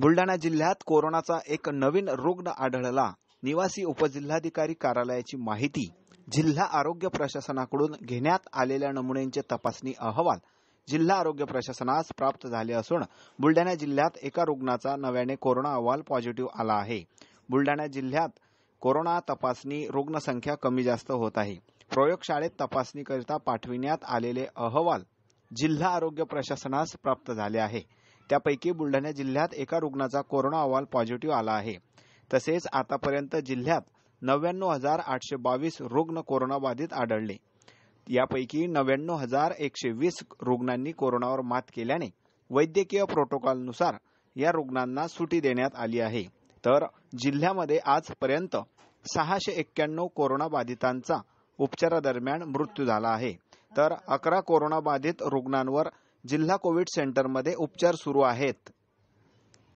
बुलडाणा जिल्ह्यात कोरोनाचा एक नवीन रुग्ण आढळला निवासी उपजिल्हाधिकारी कार्यालयाची माहिती जिल्हा आरोग्य प्रशासनाकडून घेण्यात आलेल्या नमुन्यांचे तपासणी अहवाल जिल्हा आरोग्य प्रशासनास प्राप्त झाले असून बुलडाणा जिल्ह्यात एका रुग्णाचा नव्याने कोरोना अहवाल पॉझिटिव्ह आला आहे बुलडाणा जिल्ह्यात कोरोना तपासणी रुग्णसंख्या कमी जास्त होत आहे प्रयोगशाळेत तपासणीकरिता पाठविण्यात आलेले अहवाल जिल्हा आरोग्य प्रशासनास प्राप्त झाले आहे त्यापैकी बुलढाणा जिल्ह्यात एका रुग्णाचा कोरोना अहवाल पॉझिटिव्ह आला आहे तसेच आतापर्यंत जिल्ह्यात नव्याण्णव हजार आठशे बावीस रुग्ण कोरोनाबाधित आढळले यापैकी नव्याण्णव हजार एकशे वीस रुग्णांनी कोरोनावर मात केल्याने वैद्यकीय प्रोटोकॉलनुसार या रुग्णांना सुटी देण्यात आली आहे तर जिल्ह्यामध्ये आजपर्यंत सहाशे एक्क्याण्णव कोरोनाबाधितांचा उपचारादरम्यान मृत्यू झाला आहे तर अकरा कोरोनाबाधित रुग्णांवर जिल्हा कोविड सेंटरमध्ये उपचार सुरू आहेत